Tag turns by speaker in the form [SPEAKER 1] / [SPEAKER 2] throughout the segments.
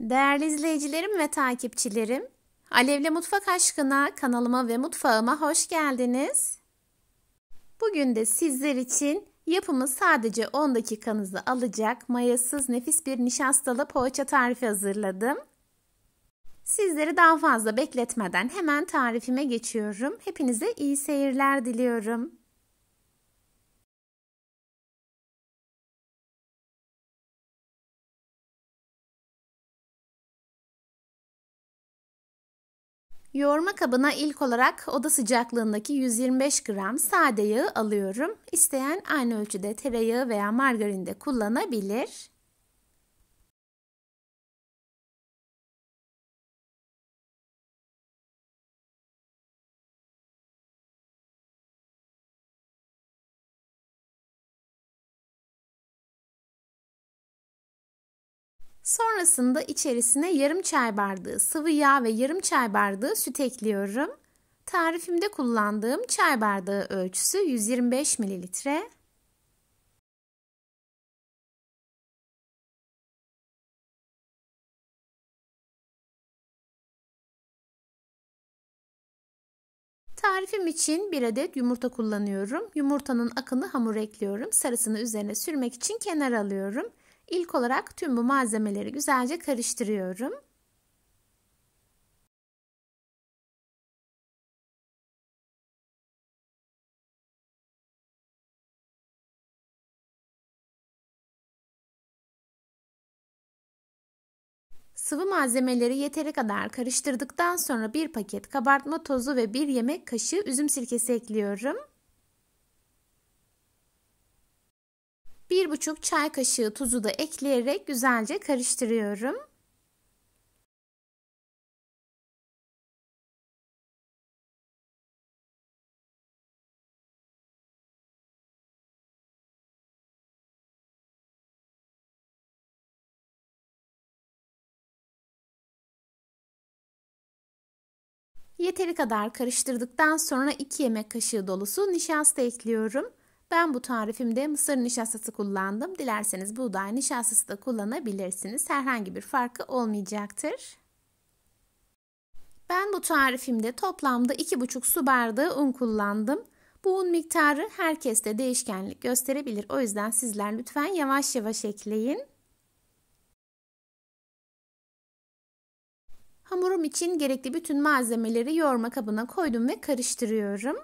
[SPEAKER 1] Değerli izleyicilerim ve takipçilerim,
[SPEAKER 2] Alevli Mutfak Aşkına kanalıma ve mutfağıma hoş geldiniz. Bugün de sizler için yapımı sadece 10 dakikanızı alacak mayasız nefis bir nişastalı poğaça tarifi hazırladım. Sizleri daha fazla bekletmeden hemen tarifime geçiyorum. Hepinize iyi seyirler
[SPEAKER 1] diliyorum.
[SPEAKER 2] Yoğurma kabına ilk olarak oda sıcaklığındaki 125 gram sade yağı alıyorum. İsteyen aynı ölçüde tereyağı veya margarin de
[SPEAKER 1] kullanabilir.
[SPEAKER 2] Sonrasında içerisine yarım çay bardağı sıvı yağ ve yarım çay bardağı süt ekliyorum. Tarifimde kullandığım çay bardağı ölçüsü 125 mililitre.
[SPEAKER 1] Tarifim için bir adet yumurta
[SPEAKER 2] kullanıyorum. Yumurtanın akını hamur ekliyorum. Sarısını üzerine sürmek için kenar alıyorum. İlk olarak tüm bu malzemeleri güzelce karıştırıyorum. Sıvı malzemeleri yeteri kadar karıştırdıktan sonra bir paket kabartma tozu ve bir yemek kaşığı üzüm sirkesi ekliyorum. 1,5 çay kaşığı tuzu da ekleyerek güzelce karıştırıyorum. Yeteri kadar karıştırdıktan sonra 2 yemek kaşığı dolusu nişasta ekliyorum. Ben bu tarifimde mısır nişastası kullandım. Dilerseniz buğday nişastası da kullanabilirsiniz. Herhangi bir farkı olmayacaktır. Ben bu tarifimde toplamda 2,5 su bardağı un kullandım. Bu un miktarı herkeste değişkenlik gösterebilir. O yüzden sizler lütfen yavaş yavaş ekleyin. Hamurum için gerekli bütün malzemeleri yoğurma kabına koydum ve karıştırıyorum.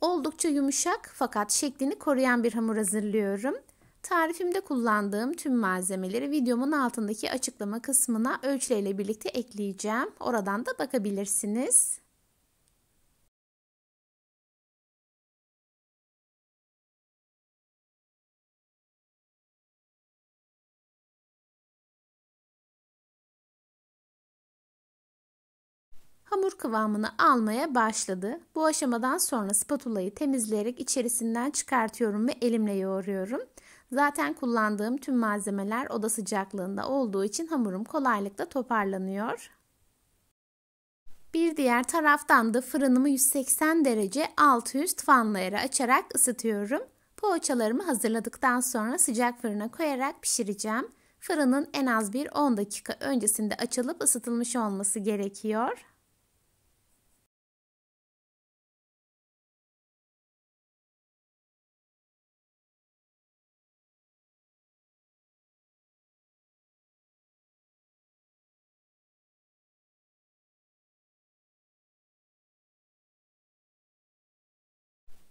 [SPEAKER 2] Oldukça yumuşak fakat şeklini koruyan bir hamur hazırlıyorum. Tarifimde kullandığım tüm malzemeleri videomun altındaki açıklama kısmına ölçüleriyle birlikte ekleyeceğim. Oradan da bakabilirsiniz. hamur kıvamını almaya başladı. Bu aşamadan sonra spatulayı temizleyerek içerisinden çıkartıyorum ve elimle yoğuruyorum. Zaten kullandığım tüm malzemeler oda sıcaklığında olduğu için hamurum kolaylıkla toparlanıyor. Bir diğer taraftan da fırınımı 180 derece alt üst fanlı açarak ısıtıyorum. Poğaçalarımı hazırladıktan sonra sıcak fırına koyarak pişireceğim. Fırının en az bir 10 dakika öncesinde açılıp ısıtılmış olması gerekiyor.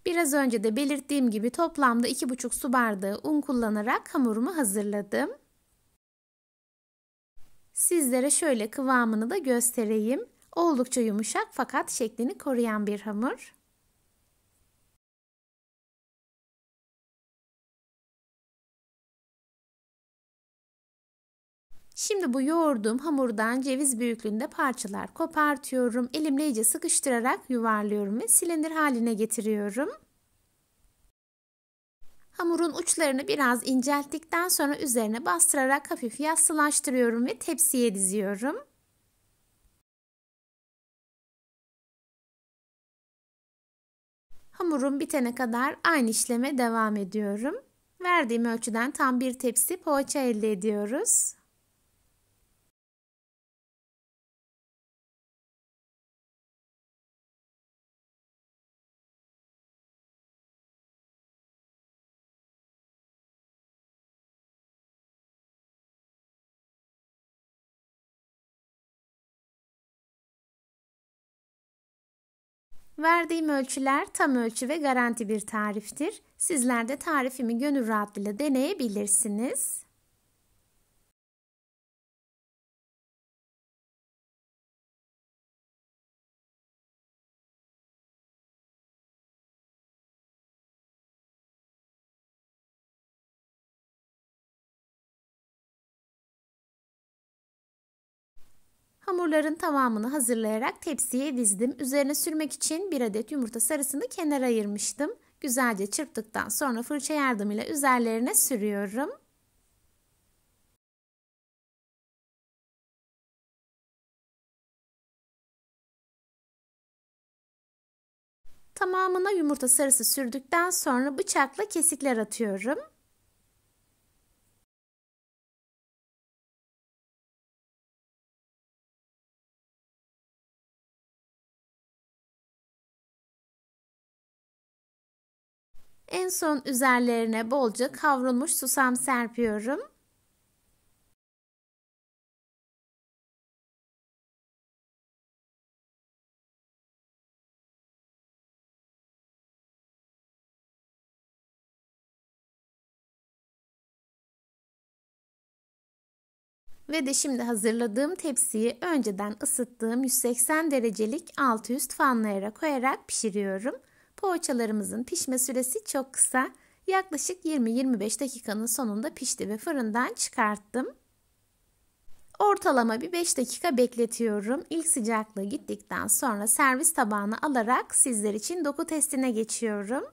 [SPEAKER 2] Biraz önce de belirttiğim gibi toplamda 2,5 su bardağı un kullanarak hamurumu hazırladım. Sizlere şöyle kıvamını da göstereyim. Oldukça yumuşak fakat şeklini koruyan bir hamur. Şimdi bu yoğurduğum hamurdan ceviz büyüklüğünde parçalar kopartıyorum. Elimle iyice sıkıştırarak yuvarlıyorum ve silindir haline getiriyorum. Hamurun uçlarını biraz incelttikten sonra üzerine bastırarak hafif yassılaştırıyorum ve tepsiye diziyorum. Hamurum bitene kadar aynı işleme devam ediyorum. Verdiğim ölçüden tam bir tepsi poğaça elde ediyoruz.
[SPEAKER 1] Verdiğim ölçüler tam ölçü ve garanti bir tariftir. Sizler de tarifimi gönül rahatlığıyla deneyebilirsiniz.
[SPEAKER 2] Hamurların tamamını hazırlayarak tepsiye dizdim. Üzerine sürmek için bir adet yumurta sarısını kenara ayırmıştım. Güzelce çırptıktan sonra fırça yardımıyla üzerlerine sürüyorum.
[SPEAKER 1] Tamamına yumurta sarısı sürdükten sonra bıçakla kesikler atıyorum. En son üzerlerine bolca kavrulmuş susam serpiyorum.
[SPEAKER 2] ve de şimdi hazırladığım tepsiyi önceden ısıttığım 180 derecelik alt üst fanlı koyarak pişiriyorum. Poğaçalarımızın pişme süresi çok kısa. Yaklaşık 20-25 dakikanın sonunda pişti ve fırından çıkarttım. Ortalama bir 5 dakika bekletiyorum. İlk sıcaklığı gittikten sonra servis tabağına alarak sizler için doku testine geçiyorum.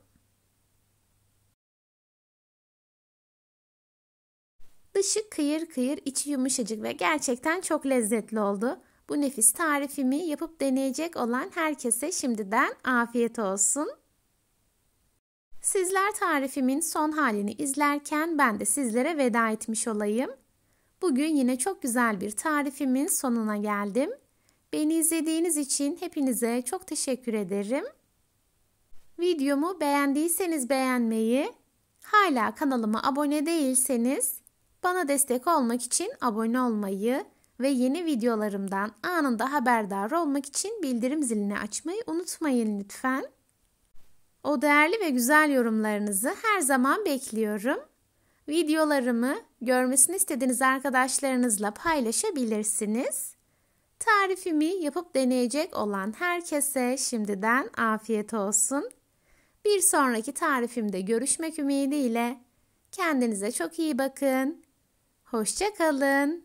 [SPEAKER 2] Dışı kıyır kıyır, içi yumuşacık ve gerçekten çok lezzetli oldu. Bu nefis tarifimi yapıp deneyecek olan herkese şimdiden afiyet olsun. Sizler tarifimin son halini izlerken ben de sizlere veda etmiş olayım. Bugün yine çok güzel bir tarifimin sonuna geldim. Beni izlediğiniz için hepinize çok teşekkür ederim. Videomu beğendiyseniz beğenmeyi, hala kanalıma abone değilseniz bana destek olmak için abone olmayı ve yeni videolarımdan anında haberdar olmak için bildirim zilini açmayı unutmayın lütfen. O değerli ve güzel yorumlarınızı her zaman bekliyorum. Videolarımı görmesini istediğiniz arkadaşlarınızla paylaşabilirsiniz. Tarifimi yapıp deneyecek olan herkese şimdiden afiyet olsun. Bir sonraki tarifimde görüşmek ümidiyle kendinize çok iyi bakın. Hoşça kalın.